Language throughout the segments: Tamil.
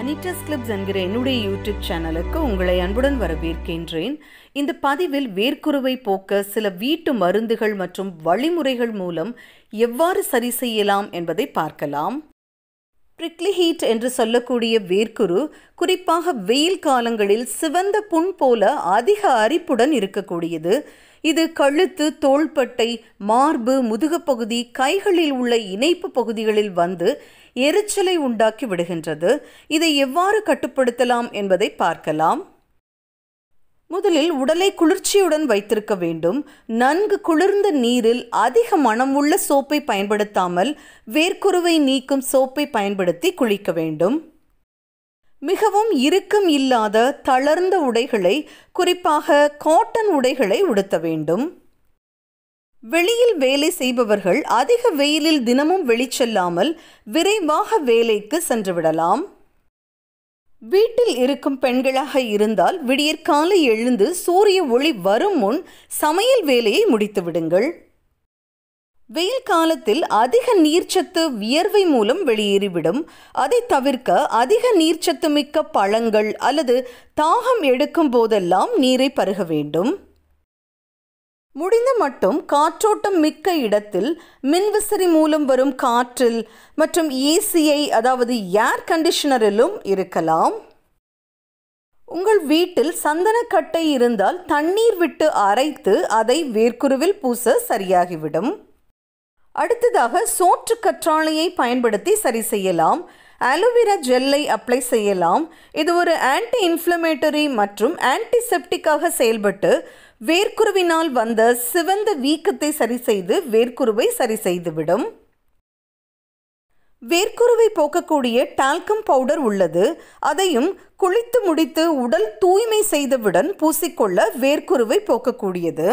அனிட்டாஸ் கிளிப்ஸ் என்கிற என்னுடைய யூடியூப் சேனலுக்கு உங்களை அன்புடன் வரவேற்கின்றேன் இந்த பதிவில் வேர்க்குறுவை போக்க சில வீட்டு மருந்துகள் மற்றும் வழிமுறைகள் மூலம் எவ்வாறு சரி செய்யலாம் என்பதை பார்க்கலாம் பிரிக்லி ஹீட் என்று சொல்லக்கூடிய வேர்க்குரு குறிப்பாக வெயில் காலங்களில் சிவந்த புண் போல அதிக அரிப்புடன் இருக்கக்கூடியது இது கழுத்து தோள்பட்டை மார்பு முதுகப்பகுதி கைகளில் உள்ள இணைப்பு பகுதிகளில் வந்து எரிச்சலை உண்டாக்கி விடுகின்றது இதை எவ்வாறு கட்டுப்படுத்தலாம் என்பதை பார்க்கலாம் முதலில் உடலை குளிர்ச்சியுடன் வைத்திருக்க வேண்டும் நன்கு குளிர்ந்த நீரில் அதிக மனம் உள்ள சோப்பை பயன்படுத்தாமல் வேர்க்குருவை நீக்கும் சோப்பை பயன்படுத்தி குளிக்க வேண்டும் மிகவும் இறுக்கம் இல்லாத தளர்ந்த உடைகளை குறிப்பாக காட்டன் உடைகளை உடுத்த வேண்டும் வெளியில் வேலை செய்பவர்கள் அதிக வெயிலில் தினமும் வெளிச்செல்லாமல் விரைவாக வேலைக்கு சென்றுவிடலாம் வீட்டில் இருக்கும் பெண்களாக இருந்தால் விடியற்காலை எழுந்து சூரிய ஒளி வரும் முன் சமையல் வேலையை முடித்து விடுங்கள் வெயில் காலத்தில் அதிக நீர்ச்சத்து வியர்வை மூலம் வெளியேறிவிடும் அதை தவிர்க்க அதிக நீர்ச்சத்து மிக்க பழங்கள் அல்லது தாகம் எடுக்கும் போதெல்லாம் நீரை பருக வேண்டும் முடிந்த மட்டும் காற்றோட்டம் மிக்க இடத்தில் மின்விசிறி மூலம் வரும் காற்றில் மற்றும் ஏசியை அதாவது ஏர் கண்டிஷனரிலும் இருக்கலாம் உங்கள் வீட்டில் சந்தனக்கட்டை இருந்தால் தண்ணீர் விட்டு அரைத்து அதை வேர்க்குருவில் பூச சரியாகிவிடும் அடுத்ததாக சோற்று கற்றாழையை பயன்படுத்தி சரி செய்யலாம் அலோவேரா ஜெல்லை அப்ளை செய்யலாம் இது ஒரு ஆன்டி இன்ஃப்ளமேட்டரி மற்றும் ஆன்டிசெப்டிக்காக செயல்பட்டு வேர்க்குருவினால் வந்த சிவந்த வீக்கத்தை சரி செய்து வேர்க்குருவை சரி செய்துவிடும் வேர்க்குருவை போக்கக்கூடிய டால்கம் பவுடர் உள்ளது அதையும் குளித்து முடித்து உடல் தூய்மை செய்தவுடன் பூசிக்கொள்ள வேர்க்குருவை போக்கக்கூடியது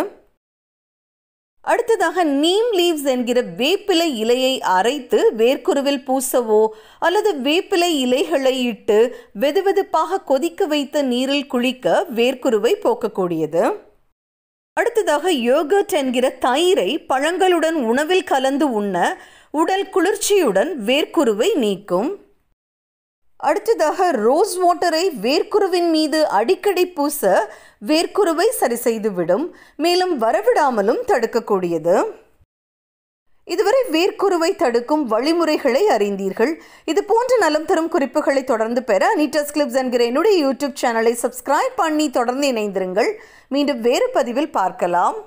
அடுத்ததாக நீம் லீவ்ஸ் என்கிற வேப்பிலை இலையை அரைத்து வேர்க்குருவில் பூசவோ அல்லது வேப்பிலை இலைகளை இட்டு வெதுவெதுப்பாக கொதிக்க வைத்த நீரில் குளிக்க வேர்க்குருவை போக்கக்கூடியது அடுத்ததாக யோகர்ட் என்கிற தயிரை பழங்களுடன் உணவில் கலந்து உண்ண உடல் குளிர்ச்சியுடன் வேர்க்குருவை நீக்கும் அடுத்ததாக ரோஸ் வாட்டரை வேர்க்குருவின் மீது அடிக்கடி பூச வேர்க்குருவை சரி செய்துவிடும் மேலும் வரவிடாமலும் தடுக்கக்கூடியது இதுவரை வேர்க்குருவை தடுக்கும் வழிமுறைகளை அறிந்தீர்கள் இது போன்ற நலம் தரும் குறிப்புகளை தொடர்ந்து பெற நீட்டஸ் கிளிப்ஸ் என்கிற என்னுடைய யூடியூப் சேனலை சப்ஸ்கிரைப் பண்ணி தொடர்ந்து இணைந்திருங்கள் மீண்டும் வேறு பதிவில் பார்க்கலாம்